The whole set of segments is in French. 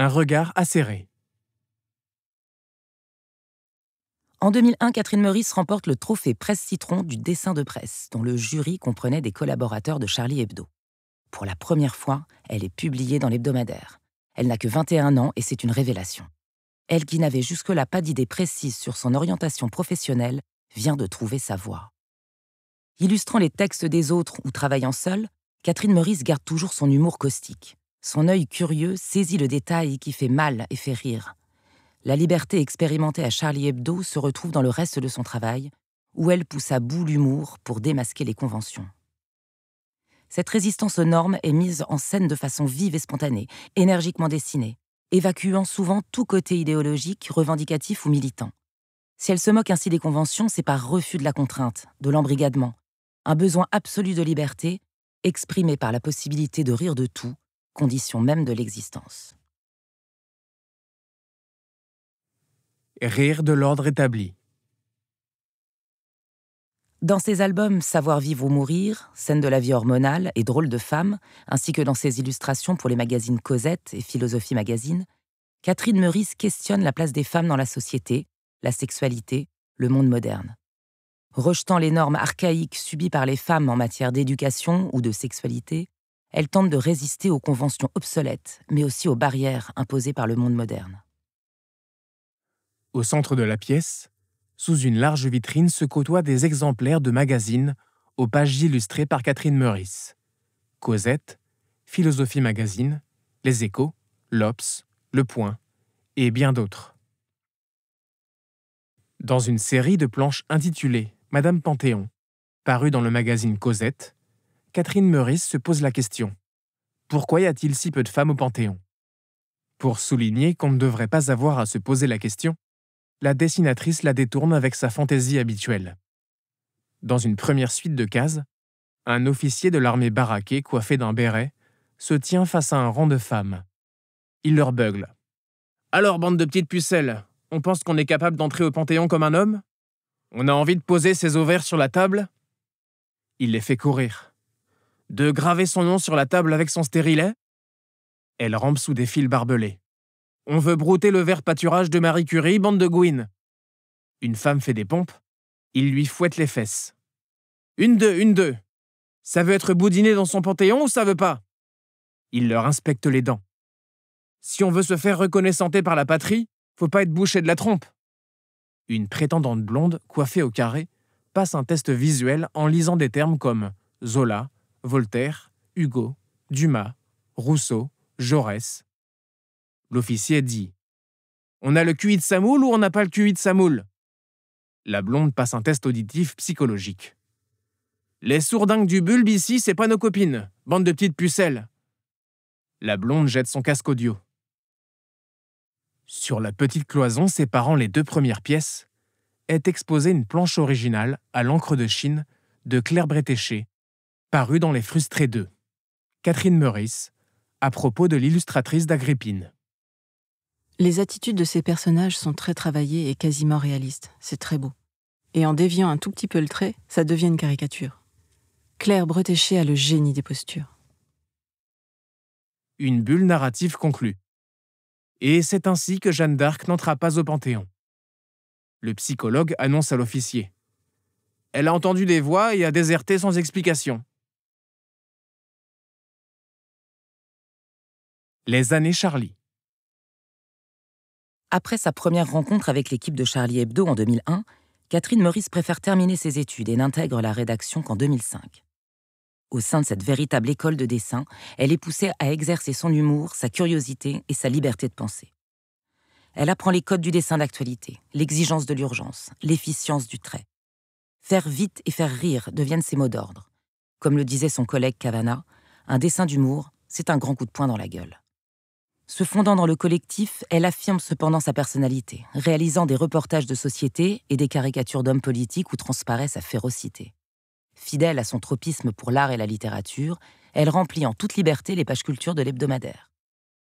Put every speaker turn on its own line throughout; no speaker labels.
un regard acéré. En 2001, Catherine Meurice remporte le trophée Presse Citron du dessin de presse, dont le jury comprenait des collaborateurs de Charlie Hebdo. Pour la première fois, elle est publiée dans l'hebdomadaire. Elle n'a que 21 ans et c'est une révélation. Elle qui n'avait jusque-là pas d'idée précise sur son orientation professionnelle vient de trouver sa voie. Illustrant les textes des autres ou travaillant seule, Catherine Meurice garde toujours son humour caustique. Son œil curieux saisit le détail qui fait mal et fait rire. La liberté expérimentée à Charlie Hebdo se retrouve dans le reste de son travail, où elle pousse à bout l'humour pour démasquer les conventions. Cette résistance aux normes est mise en scène de façon vive et spontanée, énergiquement dessinée, évacuant souvent tout côté idéologique, revendicatif ou militant. Si elle se moque ainsi des conventions, c'est par refus de la contrainte, de l'embrigadement, un besoin absolu de liberté, exprimé par la possibilité de rire de tout, condition même de l'existence.
Rire de l'ordre établi.
Dans ses albums Savoir vivre ou mourir, Scènes de la vie hormonale et Drôle de femme, ainsi que dans ses illustrations pour les magazines Cosette et Philosophie Magazine, Catherine Meurice questionne la place des femmes dans la société, la sexualité, le monde moderne. Rejetant les normes archaïques subies par les femmes en matière d'éducation ou de sexualité, elle tente de résister aux conventions obsolètes, mais aussi aux barrières
imposées par le monde moderne. Au centre de la pièce, sous une large vitrine se côtoient des exemplaires de magazines aux pages illustrées par Catherine Meurice. Cosette, Philosophie Magazine, Les Échos, L'Obs, Le Point et bien d'autres. Dans une série de planches intitulées « Madame Panthéon, parue dans le magazine Cosette, Catherine Meurice se pose la question. Pourquoi y a-t-il si peu de femmes au Panthéon Pour souligner qu'on ne devrait pas avoir à se poser la question, la dessinatrice la détourne avec sa fantaisie habituelle. Dans une première suite de cases, un officier de l'armée baraqué, coiffé d'un béret, se tient face à un rang de femmes. Il leur beugle. Alors, bande de petites pucelles, on pense qu'on est capable d'entrer au Panthéon comme un homme On a envie de poser ses ovaires sur la table Il les fait courir de graver son nom sur la table avec son stérilet Elle rampe sous des fils barbelés. On veut brouter le vert pâturage de Marie Curie, bande de gouines. Une femme fait des pompes, il lui fouette les fesses. Une deux, une deux. Ça veut être boudiné dans son panthéon ou ça veut pas Il leur inspecte les dents. Si on veut se faire reconnaissanter par la patrie, faut pas être bouché de la trompe. Une prétendante blonde, coiffée au carré, passe un test visuel en lisant des termes comme Zola, Voltaire, Hugo, Dumas, Rousseau, Jaurès. L'officier dit On a le QI de sa moule ou on n'a pas le QI de sa moule La blonde passe un test auditif psychologique. Les sourdingues du bulbe ici, c'est pas nos copines, bande de petites pucelles. La blonde jette son casque audio. Sur la petite cloison séparant les deux premières pièces, est exposée une planche originale à l'encre de Chine de Claire Bretéché paru dans Les Frustrés 2. Catherine Meurice, à propos de l'illustratrice d'Agrippine.
Les attitudes de ces personnages sont très travaillées et quasiment réalistes. C'est très beau. Et en déviant un tout petit peu le trait, ça devient une caricature. Claire Bretéché a le génie des postures.
Une bulle narrative conclue. Et c'est ainsi que Jeanne d'Arc n'entra pas au Panthéon. Le psychologue annonce à l'officier. Elle a entendu des voix et a déserté sans explication. Les années Charlie.
Après sa première rencontre avec l'équipe de Charlie Hebdo en 2001, Catherine Maurice préfère terminer ses études et n'intègre la rédaction qu'en 2005. Au sein de cette véritable école de dessin, elle est poussée à exercer son humour, sa curiosité et sa liberté de penser. Elle apprend les codes du dessin d'actualité, l'exigence de l'urgence, l'efficience du trait. Faire vite et faire rire deviennent ses mots d'ordre. Comme le disait son collègue Cavana, un dessin d'humour, c'est un grand coup de poing dans la gueule. Se fondant dans le collectif, elle affirme cependant sa personnalité, réalisant des reportages de société et des caricatures d'hommes politiques où transparaît sa férocité. Fidèle à son tropisme pour l'art et la littérature, elle remplit en toute liberté les pages culture de l'hebdomadaire.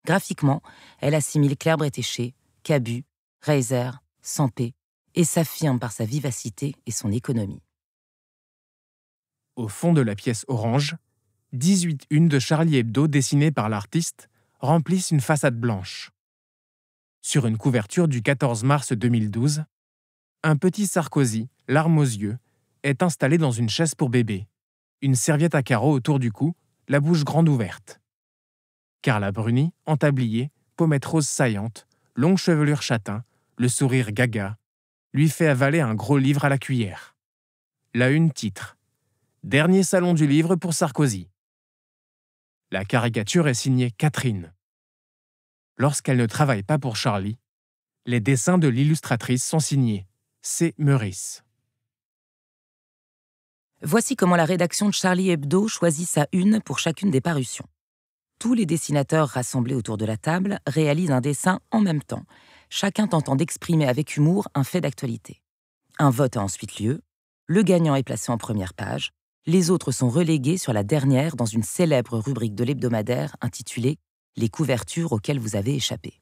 Graphiquement, elle assimile Claire Bretéché, Cabu, Reiser, Santé et s'affirme par sa vivacité et son économie.
Au fond de la pièce orange, 18 unes de Charlie Hebdo dessinées par l'artiste remplissent une façade blanche. Sur une couverture du 14 mars 2012, un petit Sarkozy, larmes aux yeux, est installé dans une chaise pour bébé, une serviette à carreaux autour du cou, la bouche grande ouverte. Carla Bruni, en tablier, pommettes roses saillantes, longue chevelure châtain, le sourire gaga, lui fait avaler un gros livre à la cuillère. La une titre Dernier salon du livre pour Sarkozy. La caricature est signée Catherine. Lorsqu'elle ne travaille pas pour Charlie, les dessins de l'illustratrice sont signés C. Meurice. Voici comment la rédaction de Charlie Hebdo
choisit sa une pour chacune des parutions. Tous les dessinateurs rassemblés autour de la table réalisent un dessin en même temps, chacun tentant d'exprimer avec humour un fait d'actualité. Un vote a ensuite lieu, le gagnant est placé en première page, les autres sont relégués sur la dernière dans une célèbre rubrique de l'hebdomadaire intitulée Les couvertures auxquelles vous avez
échappé.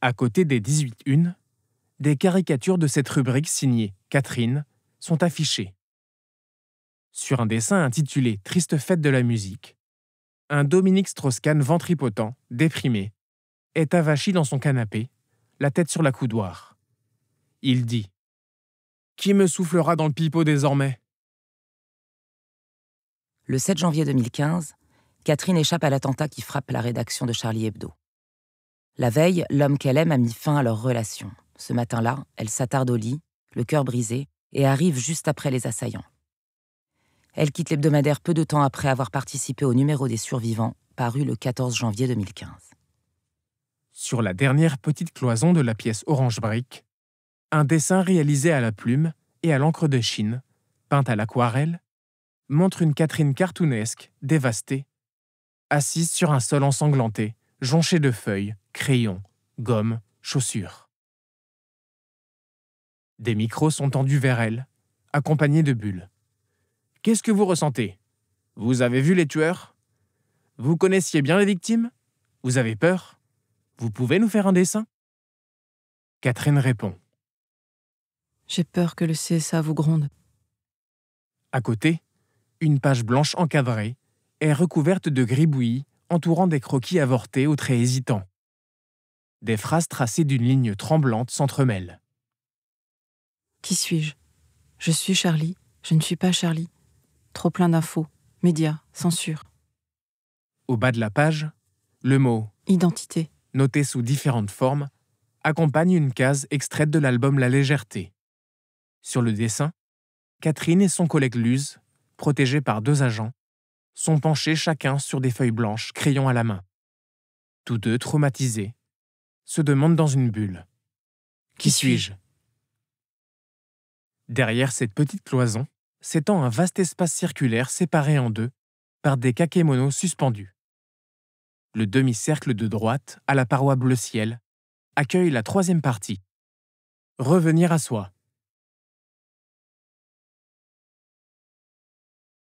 À côté des 18 unes, des caricatures de cette rubrique signée Catherine sont affichées. Sur un dessin intitulé Triste fête de la musique, un Dominique Strauss-Kahn ventripotent, déprimé, est avachi dans son canapé, la tête sur la coudoir. Il dit qui me soufflera dans le pipeau désormais
Le 7 janvier 2015, Catherine échappe à l'attentat qui frappe la rédaction de Charlie Hebdo. La veille, l'homme qu'elle aime a mis fin à leur relation. Ce matin-là, elle s'attarde au lit, le cœur brisé, et arrive juste après les assaillants. Elle quitte l'hebdomadaire peu de temps après avoir participé au numéro des survivants, paru le 14 janvier 2015.
Sur la dernière petite cloison de la pièce orange brique, un dessin réalisé à la plume et à l'encre de Chine, peinte à l'aquarelle, montre une Catherine cartoonesque, dévastée, assise sur un sol ensanglanté, jonché de feuilles, crayons, gommes, chaussures. Des micros sont tendus vers elle, accompagnés de bulles. Qu'est-ce que vous ressentez Vous avez vu les tueurs Vous connaissiez bien les victimes Vous avez peur Vous pouvez nous faire un dessin Catherine répond.
J'ai peur que le CSA vous gronde.
À côté, une page blanche encadrée est recouverte de gribouillis entourant des croquis avortés aux traits hésitants. Des phrases tracées d'une ligne tremblante s'entremêlent.
Qui suis-je Je suis Charlie, je ne suis pas Charlie. Trop plein d'infos, médias, censure.
Au bas de la page, le mot Identité, noté sous différentes formes, accompagne une case extraite de l'album La légèreté. Sur le dessin, Catherine et son collègue Luz, protégés par deux agents, sont penchés chacun sur des feuilles blanches, crayon à la main. Tous deux, traumatisés, se demandent dans une bulle Qui suis-je Derrière cette petite cloison s'étend un vaste espace circulaire séparé en deux par des kakémonos suspendus. Le demi-cercle de droite, à la paroi bleu ciel, accueille la troisième partie. Revenir à soi.